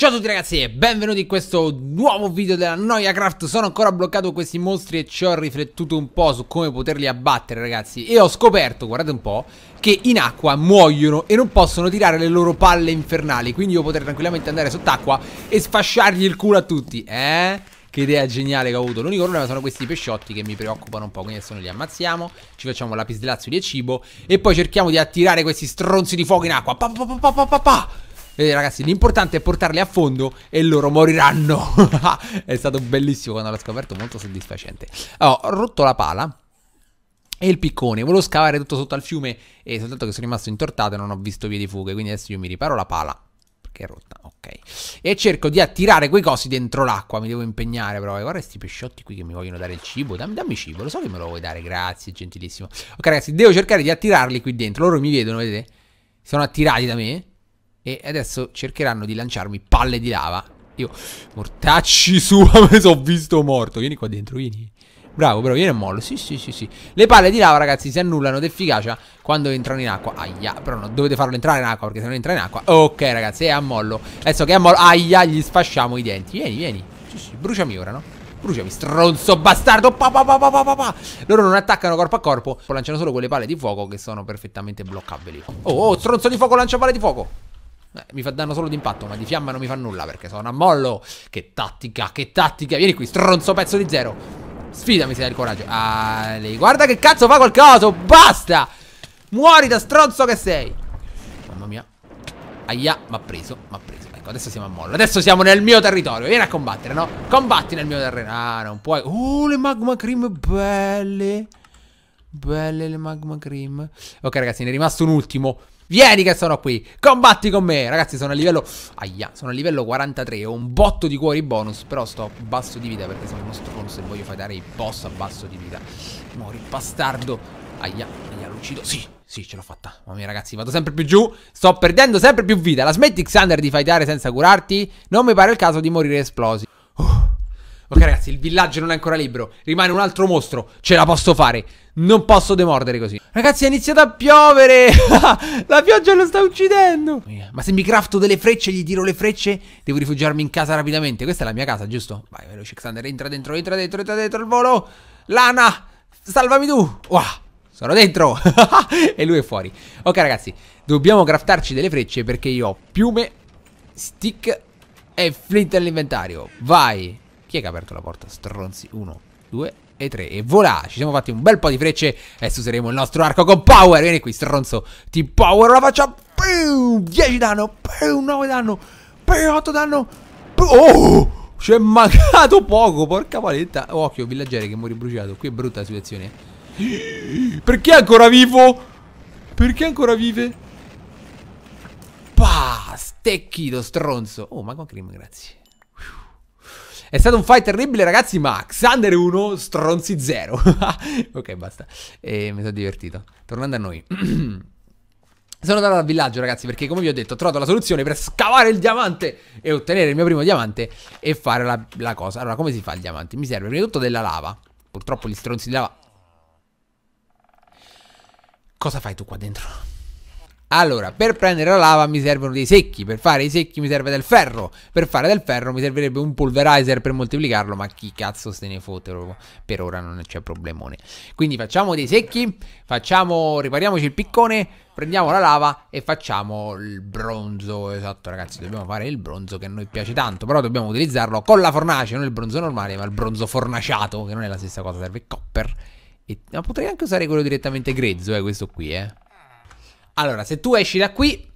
Ciao a tutti ragazzi e benvenuti in questo nuovo video della Noia Craft Sono ancora bloccato questi mostri e ci ho riflettuto un po' su come poterli abbattere ragazzi E ho scoperto, guardate un po', che in acqua muoiono e non possono tirare le loro palle infernali Quindi io potrei tranquillamente andare sott'acqua e sfasciargli il culo a tutti Eh? Che idea geniale che ho avuto L'unico problema sono questi pesciotti che mi preoccupano un po' Quindi adesso noi li ammazziamo Ci facciamo lapislazzuli e cibo E poi cerchiamo di attirare questi stronzi di fuoco in acqua Pa pa pa pa pa pa pa Vedete ragazzi, l'importante è portarli a fondo e loro moriranno. è stato bellissimo quando l'ho scoperto, molto soddisfacente. Allora, ho rotto la pala. E il piccone, volevo scavare tutto sotto al fiume e soltanto che sono rimasto intortato e non ho visto vie di fuga, quindi adesso io mi riparo la pala perché è rotta, ok. E cerco di attirare quei cosi dentro l'acqua, mi devo impegnare però. guarda questi pesciotti qui che mi vogliono dare il cibo, dammi, dammi cibo, lo so che me lo vuoi dare, grazie, gentilissimo. Ok ragazzi, devo cercare di attirarli qui dentro, loro mi vedono, vedete? Sono attirati da me e adesso cercheranno di lanciarmi palle di lava. Io, mortacci su, me sono visto morto. Vieni qua dentro, vieni. Bravo, bravo, vieni a mollo. Sì, sì, sì, sì. Le palle di lava, ragazzi, si annullano d'efficacia quando entrano in acqua. Aia, però non dovete farlo entrare in acqua perché se non entra in acqua. Ok, ragazzi, è a mollo. Adesso che è a mollo, aia, gli sfasciamo i denti. Vieni, vieni. Sì, sì, bruciami ora, no? Bruciami, stronzo bastardo. Pa, pa, pa, pa, pa, Loro non attaccano corpo a corpo, lanciano solo quelle palle di fuoco che sono perfettamente bloccabili. Oh, oh, stronzo di fuoco, lancia palle di fuoco. Eh, mi fa danno solo di impatto, ma di fiamma non mi fa nulla perché sono a mollo. Che tattica, che tattica. Vieni qui, stronzo pezzo di zero. Sfidami se hai il coraggio. Ale, guarda che cazzo fa qualcosa. Basta. Muori da stronzo che sei. Mamma mia. Aia, m'ha preso, m'ha preso. Ecco, adesso siamo a mollo. Adesso siamo nel mio territorio. Vieni a combattere, no? Combatti nel mio terreno. Ah, non puoi. Oh, le magma cream belle. Belle le magma cream. Ok, ragazzi, ne è rimasto un ultimo. Vieni che sono qui, combatti con me Ragazzi sono a livello, aia, sono a livello 43 Ho un botto di cuori bonus Però sto a basso di vita perché sono uno stronzo E voglio fightare i boss a basso di vita Mori, bastardo Aia, aia, lo uccido, sì, sì, ce l'ho fatta Mamma mia ragazzi, vado sempre più giù Sto perdendo sempre più vita La smetti Xander di fightare senza curarti? Non mi pare il caso di morire esplosi uh. Ok ragazzi, il villaggio non è ancora libero, rimane un altro mostro, ce la posso fare, non posso demordere così Ragazzi è iniziato a piovere, la pioggia lo sta uccidendo Ma se mi crafto delle frecce, gli tiro le frecce, devo rifugiarmi in casa rapidamente Questa è la mia casa, giusto? Vai veloce Xander, entra dentro, entra dentro, entra dentro al volo Lana, salvami tu Wow, sono dentro E lui è fuori Ok ragazzi, dobbiamo craftarci delle frecce perché io ho piume, stick e flint nell'inventario Vai chi è che ha aperto la porta? Stronzi. Uno, due e tre. E voilà! Ci siamo fatti un bel po' di frecce. Adesso useremo il nostro arco con power. Vieni qui, stronzo. Ti power la faccia. 10 danno. 9 danno. 8 danno. Oh! Ci è mancato poco, porca paletta. Occhio, villaggiere che muore bruciato. Qui è brutta la situazione. Perché è ancora vivo? Perché ancora vive? Pah, stecchito stronzo. Oh, ma con cream, grazie. È stato un fight terribile, ragazzi, ma Xander 1, stronzi 0. ok, basta. E mi sono divertito. Tornando a noi. Sono andato al villaggio ragazzi perché come vi ho detto ho trovato la soluzione per scavare il diamante e ottenere il mio primo diamante e fare la, la cosa Allora come si fa il diamante? Mi serve prima di tutto della lava Purtroppo gli stronzi di lava Cosa fai tu qua dentro? Allora, per prendere la lava mi servono dei secchi, per fare i secchi mi serve del ferro, per fare del ferro mi servirebbe un pulverizer per moltiplicarlo, ma chi cazzo se ne fotte, per ora non c'è problemone. Quindi facciamo dei secchi, facciamo, ripariamoci il piccone, prendiamo la lava e facciamo il bronzo, esatto ragazzi, dobbiamo fare il bronzo che a noi piace tanto, però dobbiamo utilizzarlo con la fornace, non il bronzo normale, ma il bronzo fornaciato, che non è la stessa cosa, serve copper. E, ma potrei anche usare quello direttamente grezzo, eh, questo qui, eh. Allora, se tu esci da qui,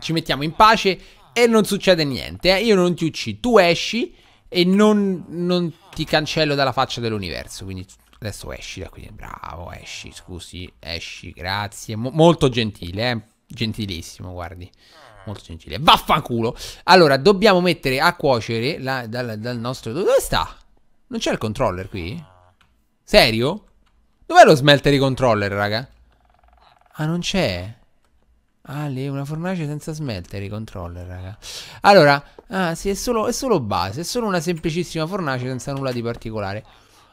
ci mettiamo in pace e non succede niente. Eh? Io non ti uccido, tu esci e non, non ti cancello dalla faccia dell'universo. Quindi adesso esci da qui. Bravo, esci, scusi, esci, grazie. Mo molto gentile, eh? gentilissimo, guardi. Molto gentile. Vaffanculo. Allora, dobbiamo mettere a cuocere la, dal, dal nostro... Dove sta? Non c'è il controller qui? Serio? Dov'è lo smelter controller, raga? Ah, non c'è? Ah, Ale, una fornace senza smeltere i controller, raga. Allora, ah, sì, è solo, è solo base, è solo una semplicissima fornace senza nulla di particolare.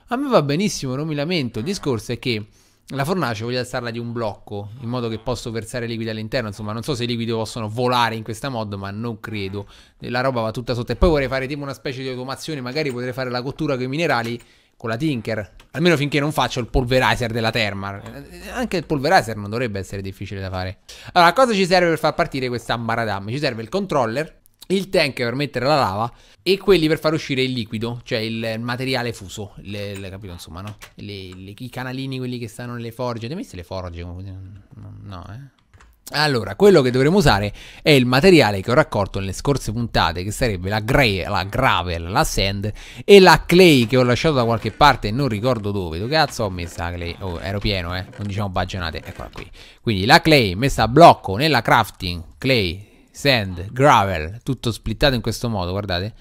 A me va benissimo, non mi lamento. Il discorso è che la fornace voglio alzarla di un blocco, in modo che posso versare liquidi all'interno. Insomma, non so se i liquidi possono volare in questa mod, ma non credo. La roba va tutta sotto. E poi vorrei fare tipo una specie di automazione, magari potrei fare la cottura con i minerali con la Tinker. Almeno finché non faccio il polverizer della Thermal. Eh, anche il polverizer non dovrebbe essere difficile da fare. Allora, cosa ci serve per far partire questa Maradam? Ci serve il controller, il tank per mettere la lava e quelli per far uscire il liquido, cioè il materiale fuso. Le, le, capito, insomma, no? Le, I canalini, quelli che stanno nelle forge. Ti hai messo le forge? No, eh? Allora, quello che dovremo usare è il materiale che ho raccolto nelle scorse puntate, che sarebbe la, gray, la gravel, la sand e la clay che ho lasciato da qualche parte, non ricordo dove. Dove cazzo ho messa la clay? Oh, ero pieno, eh. Non diciamo bagionate, eccola qui. Quindi la clay messa a blocco nella crafting, clay, sand, gravel, tutto splittato in questo modo, guardate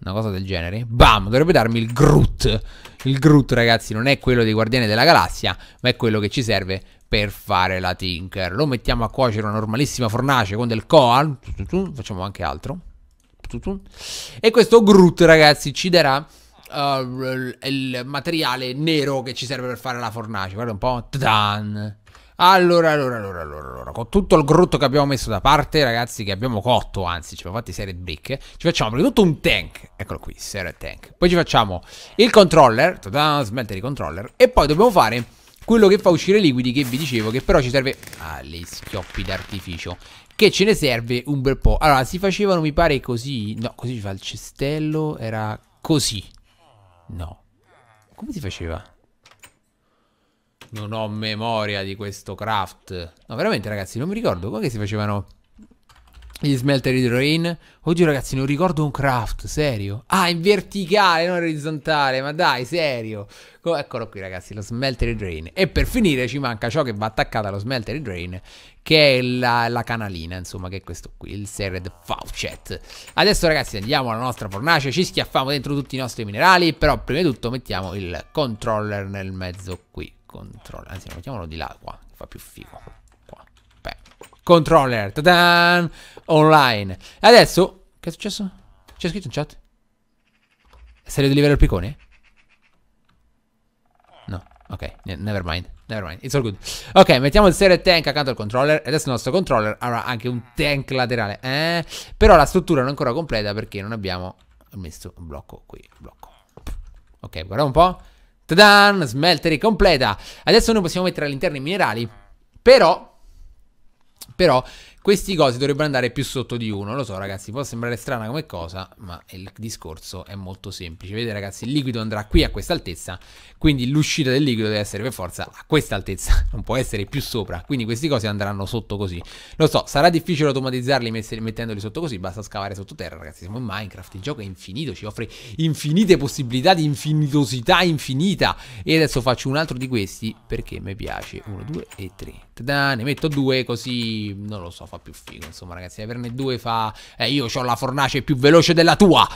una cosa del genere. Bam, dovrebbe darmi il Groot. Il Groot, ragazzi, non è quello dei Guardiani della Galassia, ma è quello che ci serve per fare la Tinker. Lo mettiamo a cuocere una normalissima fornace con del koan Facciamo anche altro. E questo Groot, ragazzi, ci darà uh, il materiale nero che ci serve per fare la fornace. Guarda un po'. Tadan. Allora, allora, allora, allora, allora, con tutto il grotto che abbiamo messo da parte, ragazzi, che abbiamo cotto, anzi, ci abbiamo fatti serie brick, eh, ci facciamo prima di tutto un tank, eccolo qui, serie tank. Poi ci facciamo il controller, tadan, smelter i controller, e poi dobbiamo fare quello che fa uscire liquidi che vi dicevo che però ci serve... Ah, le schioppi d'artificio. Che ce ne serve un bel po'. Allora, si facevano mi pare così... No, così si fa il cestello. Era così. No. Come si faceva? Non ho memoria di questo craft. No, veramente ragazzi, non mi ricordo. Come si facevano gli smelter di Rain. Oddio ragazzi, non ricordo un craft, serio. Ah, in verticale, non orizzontale, ma dai, serio. eccolo qui ragazzi, lo smelter di Rain. E per finire ci manca ciò che va attaccato allo smelter di Rain, che è la, la, canalina, insomma, che è questo qui, il Sered Faucet. Adesso ragazzi andiamo alla nostra fornace, ci schiaffiamo dentro tutti i nostri minerali, però prima di tutto mettiamo il controller nel mezzo qui. Controller, anzi mettiamolo di là qua, fa più figo controller. Ta-dan! Online. Adesso... Che è successo? C'è scritto in chat? Serie di livello piccone? No, ok, never mind. Never mind, it's all good. Ok, mettiamo il serie tank accanto al controller. Adesso il nostro controller avrà anche un tank laterale. Eh? Però la struttura non è ancora completa perché non abbiamo messo un blocco qui. Blocco. Ok, guardiamo un po'. Tadan, smeltery completa. Adesso noi possiamo mettere all'interno i minerali. Però però questi cosi dovrebbero andare più sotto di 1. Lo so, ragazzi, può sembrare strana come cosa, ma il discorso è molto semplice. Vedete, ragazzi, il liquido andrà qui a questa altezza, quindi l'uscita del liquido deve essere per forza a questa altezza, non può essere più sopra. Quindi questi cosi andranno sotto così. Lo so, sarà difficile automatizzarli mettendoli sotto così, basta scavare sotto terra ragazzi. Siamo in Minecraft, il gioco è infinito, ci offre infinite possibilità di infinitosità infinita. E adesso faccio un altro di questi perché mi piace. 1, 2 e 3. Ne metto due così, non lo so, fa più figo. Insomma, ragazzi, averne due fa... Eh, io ho la fornace più veloce della tua!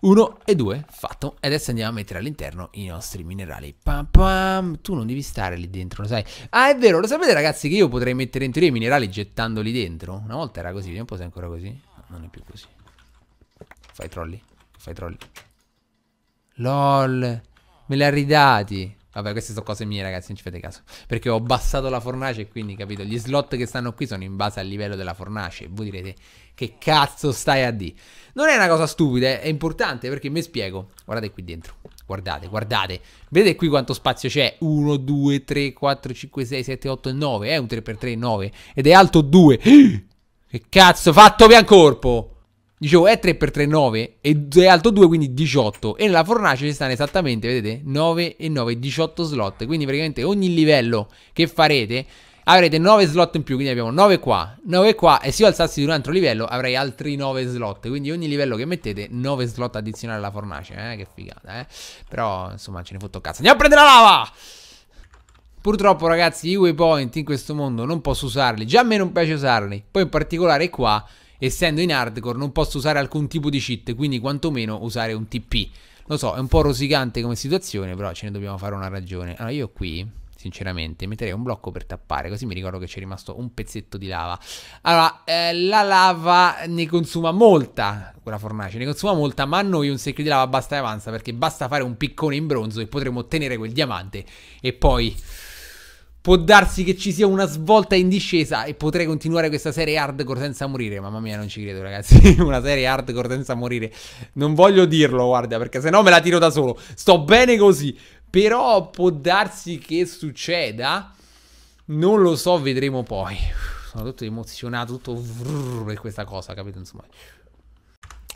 Uno e due, fatto. E adesso andiamo a mettere all'interno i nostri minerali. Pam pam. Tu non devi stare lì dentro, lo sai. Ah, è vero, lo sapete ragazzi che io potrei mettere in teoria i minerali gettandoli dentro? Una volta era così, vediamo un po' se è ancora così. No, non è più così. Fai trolli, fai trolli. LOL, me li ha ridati. Vabbè, queste sono cose mie, ragazzi, non ci fate caso. Perché ho abbassato la fornace e quindi, capito, gli slot che stanno qui sono in base al livello della fornace. E voi direte, che cazzo stai a D? Non è una cosa stupida, è importante perché mi spiego. Guardate qui dentro, guardate, guardate. Vedete qui quanto spazio c'è? 1, 2, 3, 4, 5, 6, 7, 8, 9. È un 3x3, 9. Ed è alto 2. Che cazzo, fatto via un corpo! Dicevo è 3x3 9 e è alto 2 quindi 18 E nella fornace ci stanno esattamente vedete 9 e 9 18 slot Quindi praticamente ogni livello che farete avrete 9 slot in più, quindi abbiamo 9 qua, 9 qua e se io alzassi di un altro livello avrei altri 9 slot, quindi ogni livello che mettete 9 slot addizionali alla fornace, eh, che figata, eh. Però, insomma, ce ne fotto cazzo. Andiamo a prendere la lava! Purtroppo ragazzi i waypoint in questo mondo non posso usarli, già a me non piace usarli, poi in particolare qua essendo in hardcore non posso usare alcun tipo di cheat, quindi quantomeno usare un TP. Lo so, è un po' rosicante come situazione, però ce ne dobbiamo fare una ragione. Allora io qui, sinceramente, metterei un blocco per tappare, così mi ricordo che c'è rimasto un pezzetto di lava. Allora, eh, la lava ne consuma molta, quella fornace, ne consuma molta, ma a noi un secchio di lava basta e avanza, perché basta fare un piccone in bronzo e potremo ottenere quel diamante e poi... Può darsi che ci sia una svolta in discesa e potrei continuare questa serie hardcore senza morire. Mamma mia, non ci credo, ragazzi. una serie hardcore senza morire. Non voglio dirlo, guarda, perché se no me la tiro da solo. Sto bene così. Però può darsi che succeda. Non lo so, vedremo poi. Sono tutto emozionato, tutto per questa cosa, capito? Insomma.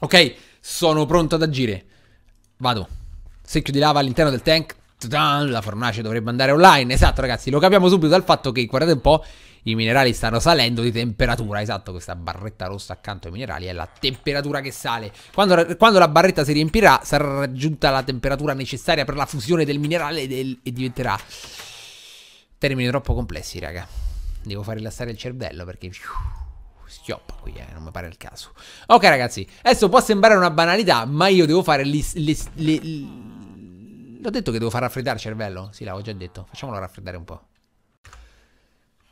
Ok, sono pronto ad agire. Vado. Secchio di lava all'interno del tank la fornace dovrebbe andare online. Esatto, ragazzi, lo capiamo subito dal fatto che, guardate un po', i minerali stanno salendo di temperatura. Esatto, questa barretta rossa accanto ai minerali è la temperatura che sale. Quando, quando la barretta si riempirà, sarà raggiunta la temperatura necessaria per la fusione del minerale del, e diventerà... Termini troppo complessi, raga. Devo far rilassare il cervello perché schioppa qui, eh, non mi pare il caso. Ok, ragazzi, adesso può sembrare una banalità, ma io devo fare le, L'ho detto che devo far raffreddare il cervello? Sì, l'avevo già detto. Facciamolo raffreddare un po'.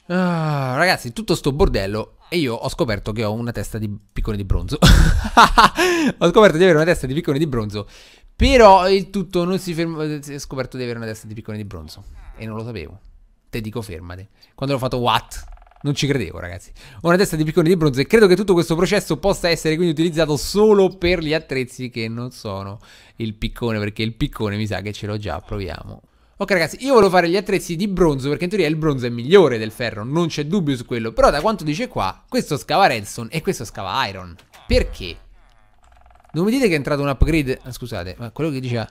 Ah, ragazzi, tutto sto bordello e io ho scoperto che ho una testa di piccone di bronzo. ho scoperto di avere una testa di piccone di bronzo. Però il tutto non si ferma. Ho scoperto di avere una testa di piccone di bronzo. E non lo sapevo. Te dico fermate. Quando l'ho fatto what? Non ci credevo, ragazzi. Una testa di piccone di bronzo e credo che tutto questo processo possa essere quindi utilizzato solo per gli attrezzi che non sono il piccone, perché il piccone mi sa che ce l'ho già, proviamo. Ok ragazzi, io volevo fare gli attrezzi di bronzo perché in teoria il bronzo è migliore del ferro, non c'è dubbio su quello, però da quanto dice qua, questo scava redstone e questo scava iron. Perché? Non mi dite che è entrato un upgrade, ah, scusate, ma quello che diceva...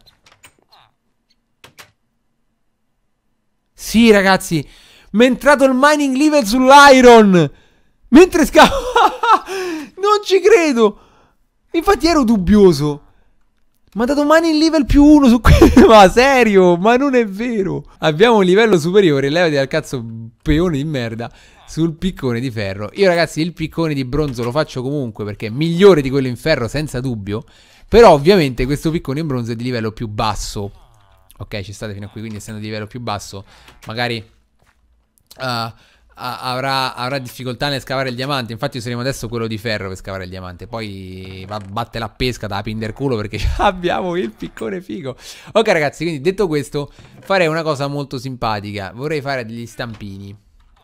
Sì ragazzi, mi è entrato il mining level sull'iron. Mentre scavo... non ci credo. Infatti ero dubbioso. Ma ha dato mining level più uno su questo. ma serio? Ma non è vero. Abbiamo un livello superiore. Levati dal cazzo peone di merda. Sul piccone di ferro. Io ragazzi il piccone di bronzo lo faccio comunque. Perché è migliore di quello in ferro senza dubbio. Però ovviamente questo piccone in bronzo è di livello più basso. Ok ci state fino a qui. Quindi essendo di livello più basso. Magari Uh, Avrà, avrà, difficoltà nel scavare il diamante. Infatti, useremo adesso quello di ferro per scavare il diamante. Poi va, batte la pesca da pinderculo perché abbiamo il piccone figo. Ok, ragazzi, quindi detto questo, farei una cosa molto simpatica. Vorrei fare degli stampini.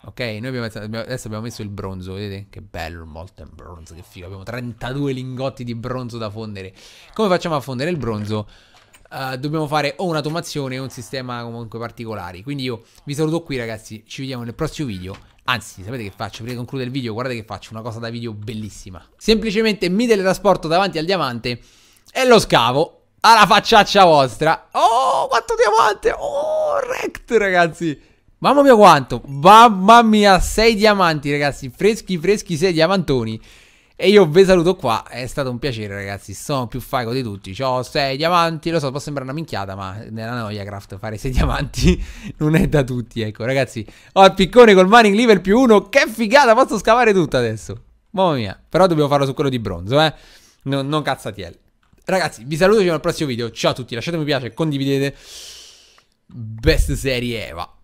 Ok, noi abbiamo, adesso abbiamo messo il bronzo, vedete? Che bello il molten bronzo, che figo. Abbiamo 32 lingotti di bronzo da fondere. Come facciamo a fondere il bronzo? eh, dobbiamo fare o un'automazione o un sistema comunque particolare. Quindi io vi saluto qui ragazzi, ci vediamo nel prossimo video. Anzi, sapete che faccio? Prima di concludere il video, guardate che faccio una cosa da video bellissima. Semplicemente mi teletrasporto davanti al diamante e lo scavo alla facciaccia vostra. Oh, quanto diamante! Oh, rect, ragazzi! Mamma mia quanto! Mamma mia, 6 diamanti, ragazzi! Freschi, freschi, 6 diamantoni. E io vi saluto qua, è stato un piacere ragazzi, sono più fago di tutti, ho 6 diamanti, lo so, può sembrare una minchiata, ma nella noia craft fare 6 diamanti non è da tutti, ecco ragazzi, ho il piccone col mining lever più 1, che figata, posso scavare tutto adesso, mamma mia, però dobbiamo farlo su quello di bronzo, eh, non, non cazzatiel. Ragazzi, vi saluto, ci vediamo al prossimo video, ciao a tutti, lasciate un mi piace, condividete, best serie Eva.